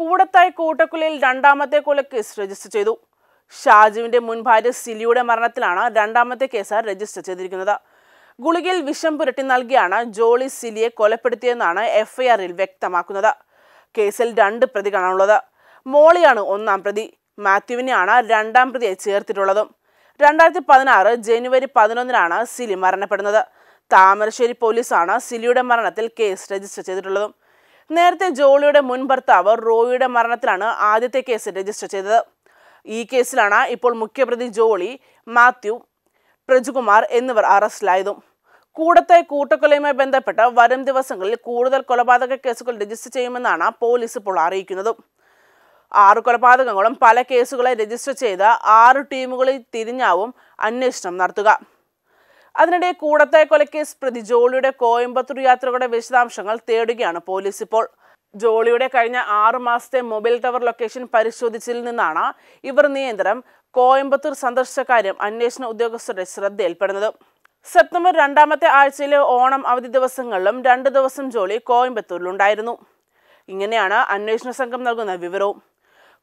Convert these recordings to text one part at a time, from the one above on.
കൂടത്തായി കൂട്ടക്കുലയിൽ രണ്ടാമത്തെ case register ചെയ്തു ഷാജുവിന്റെ മുൻ ഭാര്യ സിലിയുടെ മരണത്തിലാണ് രണ്ടാമത്തെ കേസ് രജിസ്റ്റർ ചെയ്തിരിക്കുന്നത് ഗുളികയിൽ വിഷം പുരട്ടി നൽകിയാണ് ജോളി സിലിയെ കൊലപ്പെടുത്തിയെന്നാണ് എഫ്ഐആറിൽ വ്യക്തമാക്കുന്നത് കേസിൽ രണ്ട് പ്രതികളാണുള്ളത് മോളിയാണ് ഒന്നാം പ്രതി മാത്യുവിനെയാണ് രണ്ടാം പ്രതിയെ ചേർത്തിട്ടുള്ളതും രണ്ടായിരത്തി പതിനാറ് ജനുവരി പതിനൊന്നിനാണ് സിലി മരണപ്പെടുന്നത് താമരശ്ശേരി പോലീസാണ് സിലിയുടെ മരണത്തിൽ കേസ് രജിസ്റ്റർ ചെയ്തിട്ടുള്ളതും നേരത്തെ ജോളിയുടെ മുൻ ഭർത്താവ് റോയിയുടെ മരണത്തിലാണ് ആദ്യത്തെ കേസ് രജിസ്റ്റർ ചെയ്തത് ഈ കേസിലാണ് ഇപ്പോൾ മുഖ്യപ്രതി ജോളി മാത്യു പ്രജുകുമാർ എന്നിവർ അറസ്റ്റിലായതും കൂടത്തെ കൂട്ടക്കൊലയുമായി ബന്ധപ്പെട്ട് വരും ദിവസങ്ങളിൽ കൂടുതൽ കൊലപാതക കേസുകൾ രജിസ്റ്റർ ചെയ്യുമെന്നാണ് പോലീസ് ഇപ്പോൾ അറിയിക്കുന്നത് ആറ് കൊലപാതകങ്ങളും പല കേസുകളെ രജിസ്റ്റർ ചെയ്ത ആറ് ടീമുകളിൽ തിരിഞ്ഞാവും അന്വേഷണം നടത്തുക അതിനിടെ കൂടത്തെ കൊലക്കേസ് പ്രതി ജോളിയുടെ കോയമ്പത്തൂർ യാത്രകളുടെ വിശദാംശങ്ങൾ തേടുകയാണ് പോലീസ് ഇപ്പോൾ ജോളിയുടെ കഴിഞ്ഞ ആറു മാസത്തെ മൊബൈൽ ടവർ ലൊക്കേഷൻ പരിശോധിച്ചതിൽ നിന്നാണ് ഇവർ നിയന്ത്രണം കോയമ്പത്തൂർ സന്ദർശിച്ച കാര്യം അന്വേഷണ ഉദ്യോഗസ്ഥരുടെ ശ്രദ്ധയിൽപ്പെടുന്നത് സെപ്റ്റംബർ രണ്ടാമത്തെ ആഴ്ചയിലെ ഓണം അവധി ദിവസങ്ങളിലും രണ്ട് ദിവസം ജോളി കോയമ്പത്തൂരിലുണ്ടായിരുന്നു ഇങ്ങനെയാണ് അന്വേഷണ സംഘം നൽകുന്ന വിവരവും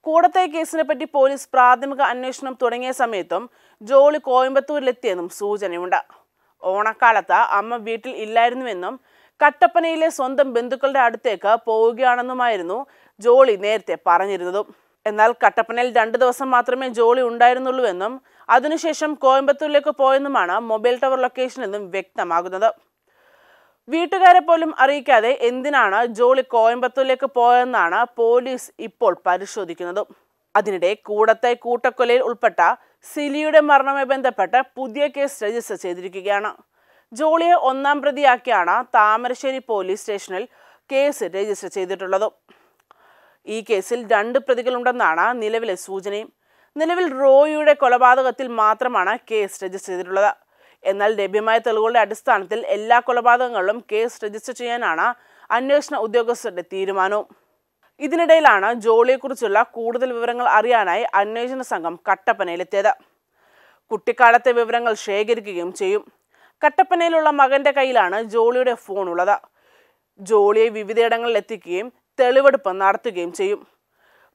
കൂടത്തെ കേസിനെ പറ്റി പോലീസ് പ്രാഥമിക അന്വേഷണം തുടങ്ങിയ സമയത്തും ജോളി കോയമ്പത്തൂരിലെത്തിയെന്നും സൂചനയുണ്ട് ഓണക്കാലത്ത് അമ്മ വീട്ടിൽ ഇല്ലായിരുന്നുവെന്നും കട്ടപ്പനയിലെ സ്വന്തം ബന്ധുക്കളുടെ അടുത്തേക്ക് പോവുകയാണെന്നുമായിരുന്നു ജോളി നേരത്തെ പറഞ്ഞിരുന്നതും എന്നാൽ കട്ടപ്പനയിൽ രണ്ടു ദിവസം മാത്രമേ ജോളി ഉണ്ടായിരുന്നുള്ളൂവെന്നും അതിനുശേഷം കോയമ്പത്തൂരിലേക്ക് പോയെന്നുമാണ് മൊബൈൽ ടവർ ലൊക്കേഷൻ നിന്നും വ്യക്തമാകുന്നത് വീട്ടുകാരെ പോലും അറിയിക്കാതെ എന്തിനാണ് ജോളി കോയമ്പത്തൂരിലേക്ക് പോയെന്നാണ് പോലീസ് ഇപ്പോൾ പരിശോധിക്കുന്നത് അതിനിടെ കൂടത്തെ കൂട്ടക്കൊലയിൽ ഉൾപ്പെട്ട സിലിയുടെ മരണവുമായി ബന്ധപ്പെട്ട് പുതിയ കേസ് രജിസ്റ്റർ ചെയ്തിരിക്കുകയാണ് ജോളിയെ ഒന്നാം പ്രതിയാക്കിയാണ് താമരശ്ശേരി പോലീസ് സ്റ്റേഷനിൽ കേസ് രജിസ്റ്റർ ചെയ്തിട്ടുള്ളത് ഈ കേസിൽ രണ്ട് പ്രതികളുണ്ടെന്നാണ് നിലവിലെ സൂചനയും നിലവിൽ റോയിയുടെ കൊലപാതകത്തിൽ മാത്രമാണ് കേസ് രജിസ്റ്റർ ചെയ്തിട്ടുള്ളത് എന്നാൽ ലഭ്യമായ തെളിവുകളുടെ അടിസ്ഥാനത്തിൽ എല്ലാ കൊലപാതകങ്ങളിലും കേസ് രജിസ്റ്റർ ചെയ്യാനാണ് അന്വേഷണ ഉദ്യോഗസ്ഥരുടെ തീരുമാനവും ഇതിനിടയിലാണ് ജോളിയെക്കുറിച്ചുള്ള കൂടുതൽ വിവരങ്ങൾ അറിയാനായി അന്വേഷണ സംഘം കട്ടപ്പനയിലെത്തിയത് കുട്ടിക്കാലത്തെ വിവരങ്ങൾ ശേഖരിക്കുകയും ചെയ്യും കട്ടപ്പനയിലുള്ള മകന്റെ കയ്യിലാണ് ജോളിയുടെ ഫോൺ ഉള്ളത് ജോളിയെ വിവിധയിടങ്ങളിൽ എത്തിക്കുകയും തെളിവെടുപ്പ് നടത്തുകയും ചെയ്യും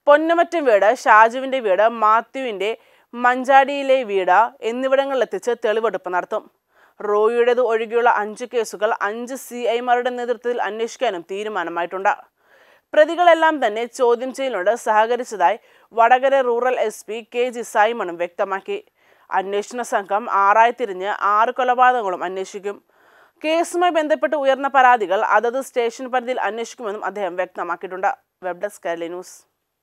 പൊന്നമറ്റം വീട് ഷാജുവിൻ്റെ വീട് മാത്യുവിൻ്റെ മഞ്ചാടിയിലെ വീട് എന്നിവിടങ്ങളിലെത്തിച്ച് തെളിവെടുപ്പ് നടത്തും റോയിയുടേത് ഒഴികെയുള്ള അഞ്ച് കേസുകൾ അഞ്ച് സി ഐമാരുടെ നേതൃത്വത്തിൽ അന്വേഷിക്കാനും തീരുമാനമായിട്ടുണ്ട് പ്രതികളെല്ലാം തന്നെ ചോദ്യം ചെയ്യലിനോട് സഹകരിച്ചതായി Vadakara rural S P K G സൈമണും വ്യക്തമാക്കി അന്വേഷണ സംഘം ആറായി തിരിഞ്ഞ് ആറ് കൊലപാതകങ്ങളും അന്വേഷിക്കും കേസുമായി ബന്ധപ്പെട്ട് ഉയർന്ന പരാതികൾ അതത് സ്റ്റേഷൻ പരിധിയിൽ അന്വേഷിക്കുമെന്നും അദ്ദേഹം വ്യക്തമാക്കിയിട്ടുണ്ട് വെബ് ഡെസ്ക് ന്യൂസ്